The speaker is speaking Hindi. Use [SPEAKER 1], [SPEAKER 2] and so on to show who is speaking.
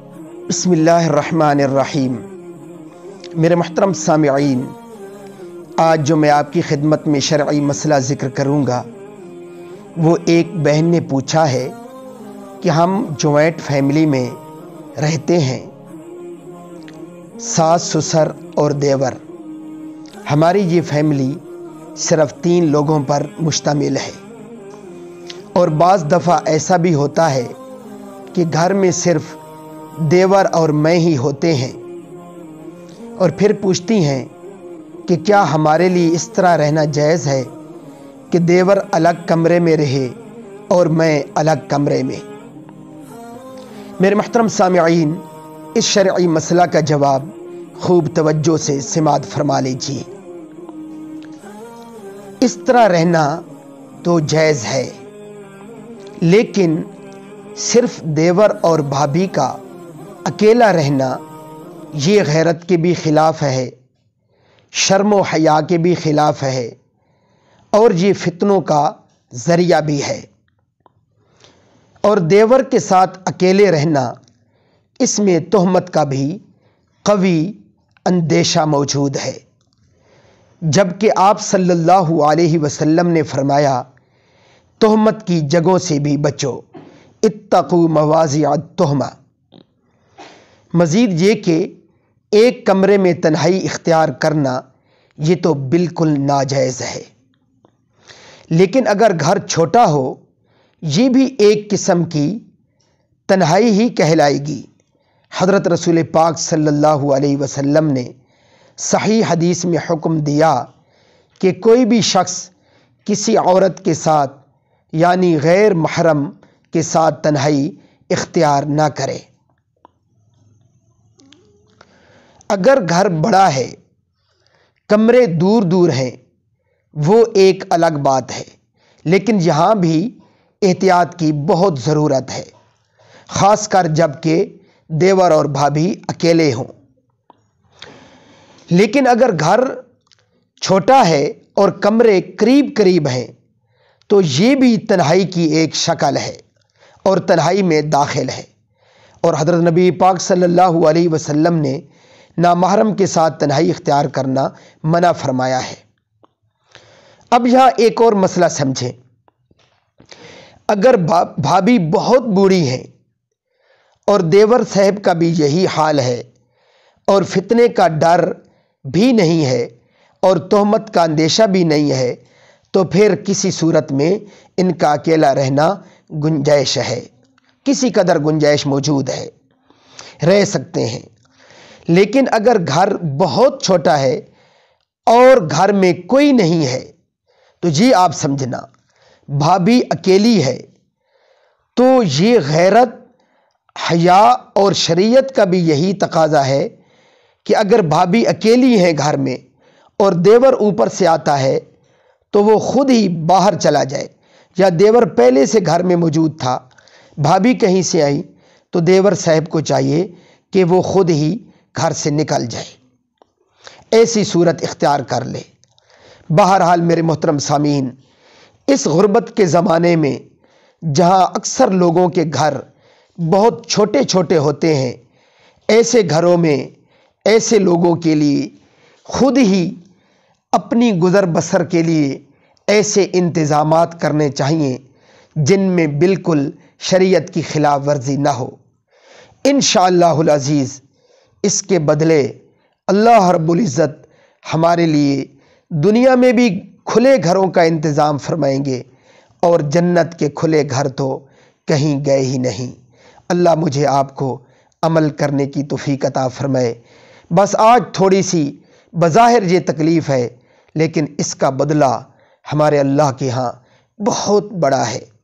[SPEAKER 1] बसमीम मेरे महतरम सामीन आज जो मैं आपकी खिदमत में शर्य मसला ज़िक्र करूँगा वो एक बहन ने पूछा है कि हम जॉइंट फैमिली में रहते हैं सास ससुर और देवर हमारी ये फैमिली सिर्फ तीन लोगों पर मुश्तमिल है और बज़ दफ़ा ऐसा भी होता है कि घर में सिर्फ़ देवर और मैं ही होते हैं और फिर पूछती हैं कि क्या हमारे लिए इस तरह रहना जायज़ है कि देवर अलग कमरे में रहे और मैं अलग कमरे में मेरे महतरम सामीन इस शर्य मसला का जवाब खूब तवज्जो से समात फरमा लीजिए इस तरह रहना तो जायज़ है लेकिन सिर्फ देवर और भाभी का अकेला रहना ये गैरत के भी ख़िलाफ़ है शर्म हया के भी ख़िलाफ़ है और ये फितनों का ज़रिया भी है और देवर के साथ अकेले रहना इसमें तहमत का भी कवि अंदेशा मौजूद है जबकि आप सल्लल्लाहु अलैहि वसल्लम ने फरमाया तहमत की जगहों से भी बचो इत्तकू मवाज़ तहमा मज़ीद ये कि एक कमरे में तन्हाई इख्तियार करना ये तो बिल्कुल नाजायज़ है लेकिन अगर घर छोटा हो ये भी एक किस्म की तन्हाई ही कहलाएगी हज़रत रसूल पाक सल्लल्लाहु अलैहि वसल्लम ने सही हदीस में हुक्म दिया कि कोई भी शख्स किसी औरत के साथ यानी गैर महरम के साथ तन्हाई इख्तियार ना करे अगर घर बड़ा है कमरे दूर दूर हैं वो एक अलग बात है लेकिन यहाँ भी एहतियात की बहुत ज़रूरत है ख़ासकर जबकि देवर और भाभी अकेले हों लेकिन अगर घर छोटा है और कमरे करीब करीब हैं तो ये भी तन्हाई की एक शक्ल है और तन्हाई में दाखिल है और हज़रत नबी पाक सल्लल्लाहु अलैहि वसल्लम ने नामहरम के साथ तन्हाई इख्तियार करना मना फरमाया है अब यहाँ एक और मसला समझें अगर भाभी बहुत बूढ़ी हैं और देवर साहब का भी यही हाल है और फितने का डर भी नहीं है और तहमत का अंदेशा भी नहीं है तो फिर किसी सूरत में इनका अकेला रहना गुंजाइश है किसी कदर गुंजाइश मौजूद है रह सकते हैं लेकिन अगर घर बहुत छोटा है और घर में कोई नहीं है तो ये आप समझना भाभी अकेली है तो ये गैरत हया और शरीयत का भी यही तकाजा है कि अगर भाभी अकेली हैं घर में और देवर ऊपर से आता है तो वो खुद ही बाहर चला जाए या देवर पहले से घर में मौजूद था भाभी कहीं से आई तो देवर साहब को चाहिए कि वो खुद ही घर से निकल जाए ऐसी सूरत इख्तियार कर ले बहरहाल मेरे मोहतरम सामीन इस गुरबत के ज़माने में जहाँ अक्सर लोगों के घर बहुत छोटे छोटे होते हैं ऐसे घरों में ऐसे लोगों के लिए खुद ही अपनी गुज़र बसर के लिए ऐसे इंतज़ाम करने चाहिए जिनमें बिल्कुल शरीयत की ख़िलाफ़ वर्जी ना हो इन अज़ीज़ इसके बदले अल्लाह रब्ज़त हमारे लिए दुनिया में भी खुले घरों का इंतज़ाम फरमाएंगे और जन्नत के खुले घर तो कहीं गए ही नहीं अल्लाह मुझे आपको अमल करने की तोफ़ीकता अता फरमाए बस आज थोड़ी सी बज़ाहिर ये तकलीफ़ है लेकिन इसका बदला हमारे अल्लाह के यहाँ बहुत बड़ा है